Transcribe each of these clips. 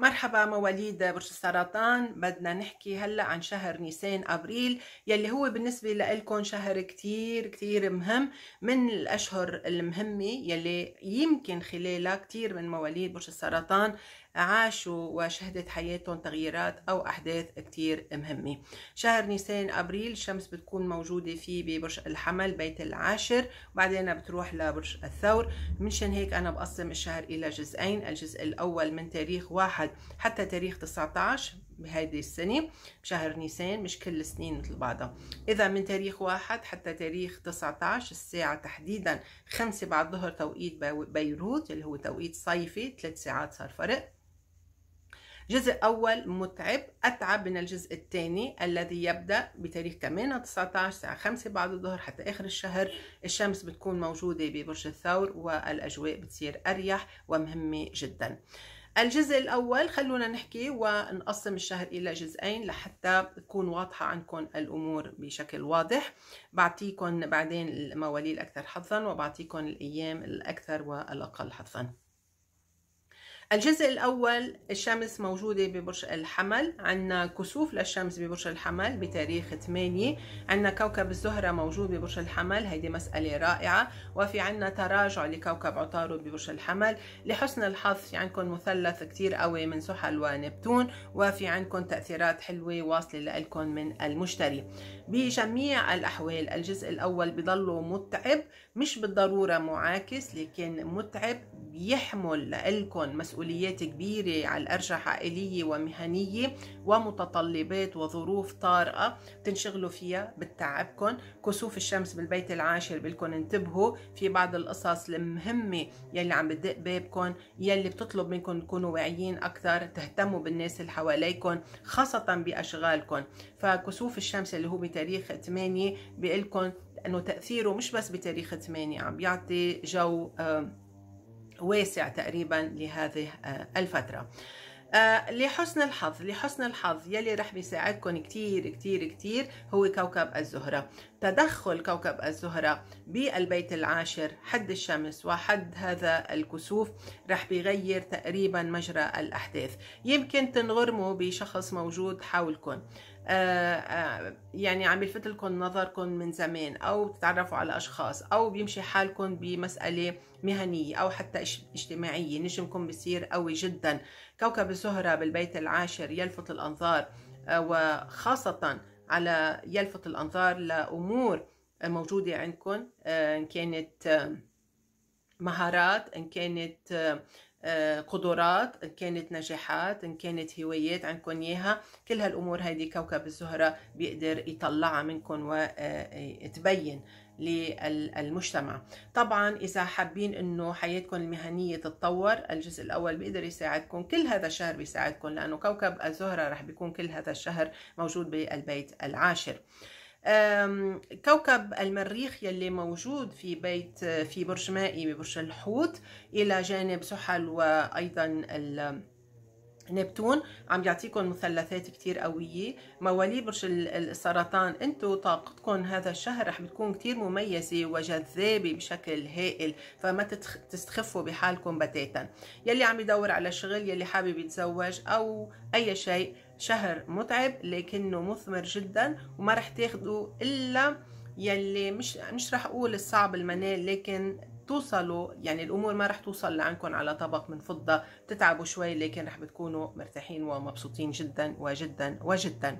مرحبا مواليد برج السرطان بدنا نحكي هلا عن شهر نيسان ابريل يلي هو بالنسبه لكم شهر كتير كتير مهم من الاشهر المهمه يلي يمكن خلالها كتير من مواليد برج السرطان عاشوا وشهدت حياتهم تغييرات أو أحداث كتير مهمة شهر نيسان أبريل الشمس بتكون موجودة فيه ببرج الحمل بيت العاشر وبعدين بتروح لبرج الثور منشان هيك أنا بقسم الشهر إلى جزئين الجزء الأول من تاريخ واحد حتى تاريخ 19 بهذه السنة بشهر نيسان مش كل السنين مثل بعضها إذا من تاريخ واحد حتى تاريخ 19 الساعة تحديدا خمسة بعد ظهر توقيت بيروت اللي هو توقيت صيفي ثلاث ساعات صار فرق جزء أول متعب أتعب من الجزء الثاني الذي يبدأ بتاريخ 8 19 الساعة 5 بعد الظهر حتى آخر الشهر الشمس بتكون موجودة ببرج الثور والأجواء بتصير أريح ومهمة جدا الجزء الأول خلونا نحكي ونقسم الشهر إلى جزئين لحتى تكون واضحة عنكم الأمور بشكل واضح بعطيكم بعدين المواليد الأكثر حظا وبعطيكم الأيام الأكثر والأقل حظا الجزء الأول الشمس موجودة ببرج الحمل عندنا كسوف للشمس ببرج الحمل بتاريخ 8 عندنا كوكب الزهرة موجود ببرج الحمل هيدي مسألة رائعة وفي عندنا تراجع لكوكب عطارد ببرج الحمل لحسن الحظ في عندكم مثلث كتير قوي من زحل ونبتون وفي عندكم تأثيرات حلوة واصلة لكم من المشتري بجميع الأحوال الجزء الأول بضله متعب مش بالضرورة معاكس لكن متعب بيحمل لإلكم مسؤوليات كبيرة على الأرجح عائلية ومهنية ومتطلبات وظروف طارئة بتنشغلوا فيها بتتعبكم كسوف الشمس بالبيت العاشر بلكم انتبهوا في بعض القصص المهمة يلي عم بتدق بابكم يلي بتطلب منكم تكونوا واعيين أكثر تهتموا بالناس اللي حواليكم خاصة بأشغالكم فكسوف الشمس اللي هو بتاريخ 8 بيقلكم انه تاثيره مش بس بتاريخ 8 عم بيعطي جو آه واسع تقريبا لهذه آه، الفترة آه، لحسن الحظ لحسن الحظ يلي رح بيساعدكم كتير كتير كتير هو كوكب الزهرة تدخل كوكب الزهرة بالبيت العاشر حد الشمس وحد هذا الكسوف رح بيغير تقريبا مجرى الأحداث يمكن تنغرموا بشخص موجود حولكم آه، آه، يعني عم يلفت لكم نظركم من زمان او بتتعرفوا على اشخاص او بيمشي حالكم بمساله مهنيه او حتى اجتماعيه نجمكم بصير قوي جدا كوكب الزهره بالبيت العاشر يلفت الانظار آه، وخاصه على يلفت الانظار لامور موجوده عندكم ان كانت مهارات ان كانت قدرات إن كانت نجاحات إن كانت هوايات عندكم إياها كل هالأمور هيدي كوكب الزهرة بيقدر يطلعها منكم وتبين آه، آه، للمجتمع طبعا إذا حابين أنه حياتكم المهنية تتطور الجزء الأول بيقدر يساعدكم كل هذا الشهر بيساعدكم لأنه كوكب الزهرة رح بيكون كل هذا الشهر موجود بالبيت العاشر كوكب المريخ يلي موجود في بيت في برج مائي ببرج الحوت الى جانب زحل وايضا نبتون عم يعطيكم مثلثات كتير قوية موالي برج السرطان انتو طاقتكم هذا الشهر رح بتكون كتير مميزة وجذابة بشكل هائل فما تستخفوا بحالكم بتاتا يلي عم يدور على شغل يلي حابب يتزوج او اي شيء شهر متعب لكنه مثمر جدا وما رح تاخدوا الا يلي مش مش رح اقول الصعب المنال لكن توصلوا يعني الامور ما رح توصل لعندكم على طبق من فضه تتعبوا شوي لكن رح بتكونوا مرتاحين ومبسوطين جدا وجدا وجدا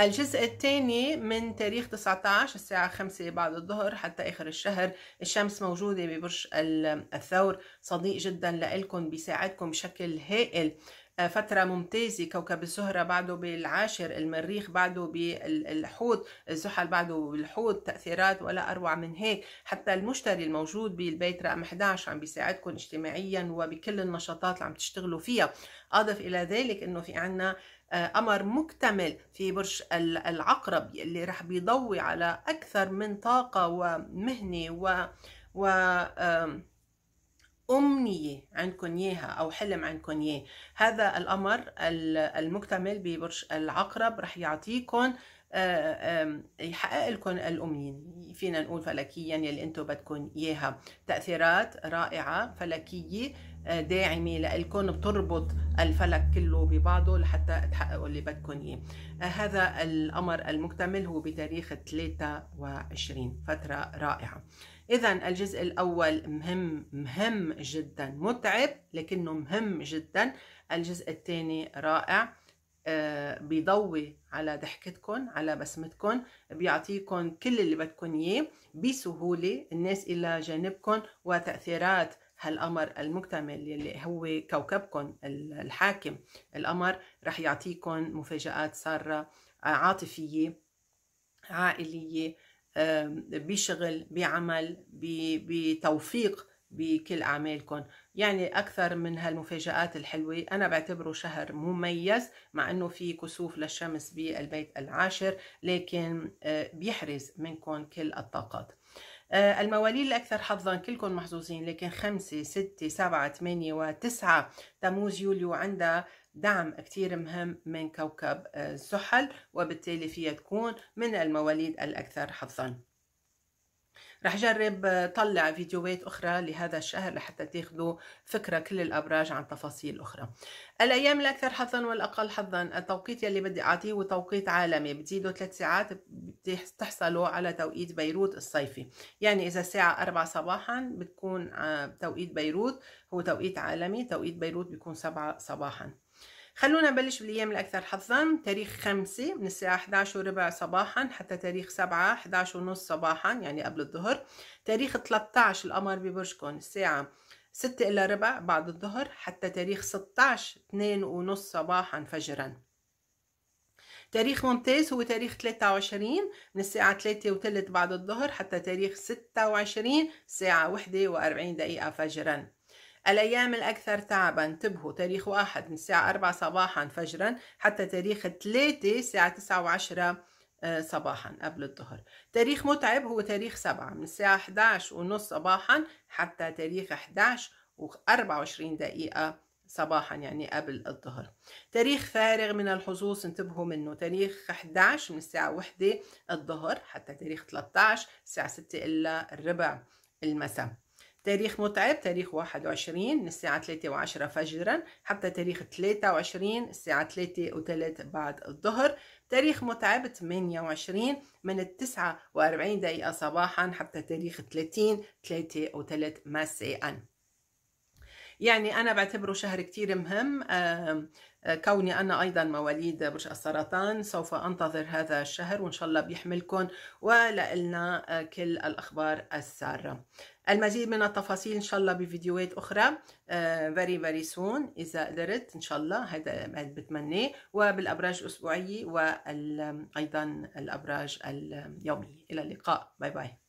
الجزء الثاني من تاريخ 19 الساعة 5 بعد الظهر حتى آخر الشهر الشمس موجودة ببرج الثور صديق جدا لإلكم بيساعدكم بشكل هائل آه، فترة ممتازة كوكب الزهرة بعده بالعاشر المريخ بعده بالحوت الزحل بعده بالحوت تأثيرات ولا أروع من هيك حتى المشتري الموجود بالبيت رقم 11 عم بيساعدكم اجتماعيا وبكل النشاطات اللي عم تشتغلوا فيها أضف إلى ذلك أنه في عنا أمر آه، مكتمل في برج العقرب اللي رح بيضوي على أكثر من طاقة ومهنة و, و... أمنية عندكم إياها أو حلم عندكم إياه هذا الأمر المكتمل ببرج العقرب رح يعطيكم آه، يحقق لكم الأمنية فينا نقول فلكيا يلي أنتم بدكم إياها تأثيرات رائعة فلكية آه، داعمه لإلكم بتربط الفلك كله ببعضه لحتى تحققوا اللي بدكم اياه آه، هذا الأمر المكتمل هو بتاريخ 23 فتره رائعه اذا الجزء الاول مهم مهم جدا متعب لكنه مهم جدا الجزء الثاني رائع آه، بيضوي على ضحكتكم على بسمتكم بيعطيكم كل اللي بدكم اياه بسهوله الناس الى جانبكم وتاثيرات هالقمر المكتمل يلي هو كوكبكم الحاكم القمر رح يعطيكم مفاجآت سارة آه، عاطفية عائلية بشغل بعمل بتوفيق بكل أعمالكم يعني أكثر من هالمفاجآت الحلوة أنا بعتبره شهر مميز مع أنه في كسوف للشمس بالبيت العاشر لكن آه، بيحرز منكم كل الطاقات آه، المواليد الأكثر حظا كلكم محظوظين لكن خمسة ستة سبعة ثمانية وتسعة تموز يوليو عندها دعم كتير مهم من كوكب آه، الزحل وبالتالي فيها تكون من المواليد الأكثر حظاً رح جرب طلع فيديوهات أخرى لهذا الشهر لحتى تاخذوا فكرة كل الأبراج عن تفاصيل أخرى الأيام الأكثر حظا والأقل حظا التوقيت يلي بدي أعطيه هو توقيت عالمي بتزيدوا ثلاث ساعات بتحصلوا على توقيت بيروت الصيفي يعني إذا الساعة 4 صباحا بتكون آه، توقيت بيروت هو توقيت عالمي توقيت بيروت بيكون 7 صباحا خلونا نبلش بالايام الاكثر حظا تاريخ خمسة من الساعة 11 وربع صباحا حتى تاريخ 7 11 ونص صباحا يعني قبل الظهر تاريخ 13 القمر ببرجكم الساعة 6 إلا ربع بعد الظهر حتى تاريخ 16 2 ونص صباحا فجرا تاريخ ممتاز هو تاريخ 23 من الساعة 3 وثلث بعد الظهر حتى تاريخ 26 الساعة 41 دقيقة فجراً الأيام الأكثر تعبا انتبهوا تاريخ واحد من الساعة 4 صباحا فجرا حتى تاريخ ثلاثة الساعة 9 وعشرة آه، صباحا قبل الظهر تاريخ متعب هو تاريخ سبعة من الساعة 11 ونص صباحا حتى تاريخ 11 و24 دقيقة صباحا يعني قبل الظهر تاريخ فارغ من الحظوظ انتبهوا منه تاريخ 11 من الساعة 1 الظهر حتى تاريخ 13 الساعة 6 إلا الربع المساء تاريخ متعب تاريخ 21 من الساعة 3 و10 فجرا حتى تاريخ 23 الساعة 3 و3 بعد الظهر تاريخ متعب 28 من التسعة وأربعين دقيقة صباحا حتى تاريخ 30 3 و3 مساءً يعني أنا بعتبره شهر كتير مهم آه، كوني أنا أيضا مواليد برج السرطان سوف أنتظر هذا الشهر وإن شاء الله بيحملكم ولنا آه، كل الأخبار السارة المزيد من التفاصيل إن شاء الله بفيديوهات أخرى فيري فيري سون إذا قدرت إن شاء الله هذا بتمناه وبالأبراج الأسبوعية وأيضا الأبراج اليومية إلى اللقاء باي باي